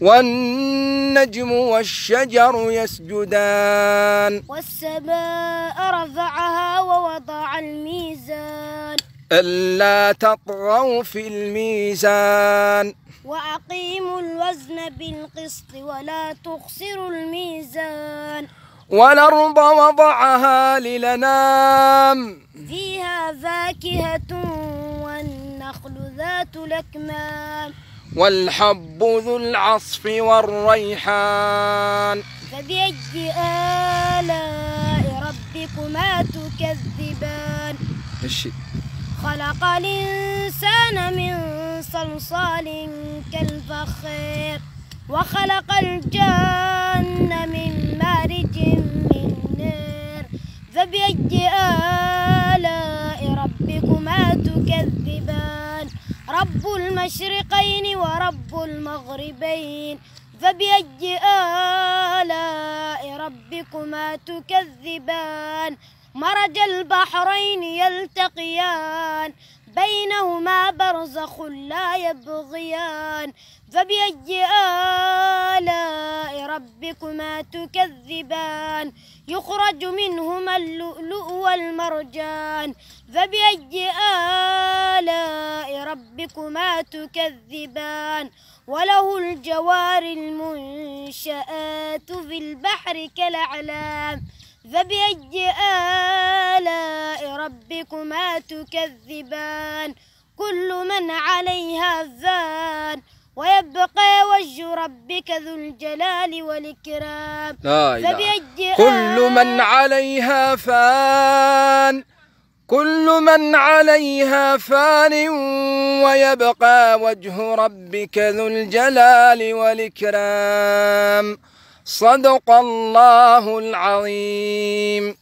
والنجم والشجر يسجدان والسماء رفعها ووضع الميزان ألا تطغوا في الميزان وأقيموا الوزن بالقسط ولا تخسروا الميزان والأرض وضعها للنام فيها فاكهة والنخل ذات الأكمام والحب ذو العصف والريحان فبأي آلاء ربكما تكذبان خلق الإنسان من صلصال كالفخير وخلق الجن من مارج من نير فبأي آلاء رب المشرقين ورب المغربين فبأي آلاء ربكما تكذبان مرج البحرين يلتقيان بينهما برزخ لا يبغيان فبأي آلاء ربكما تكذبان يخرج منهما اللؤلؤ والمرجان فبأي آلاء ربكما تكذبان وله الجوار المنشآت في البحر كالأعلام فبأي آلاء ربكما تكذبان كل من عليها فان ويبقى وجه ربك ذو الجلال والإكرام لا إله كل من عليها فان كل من عليها فان ويبقى وجه ربك ذو الجلال والإكرام صدق الله العظيم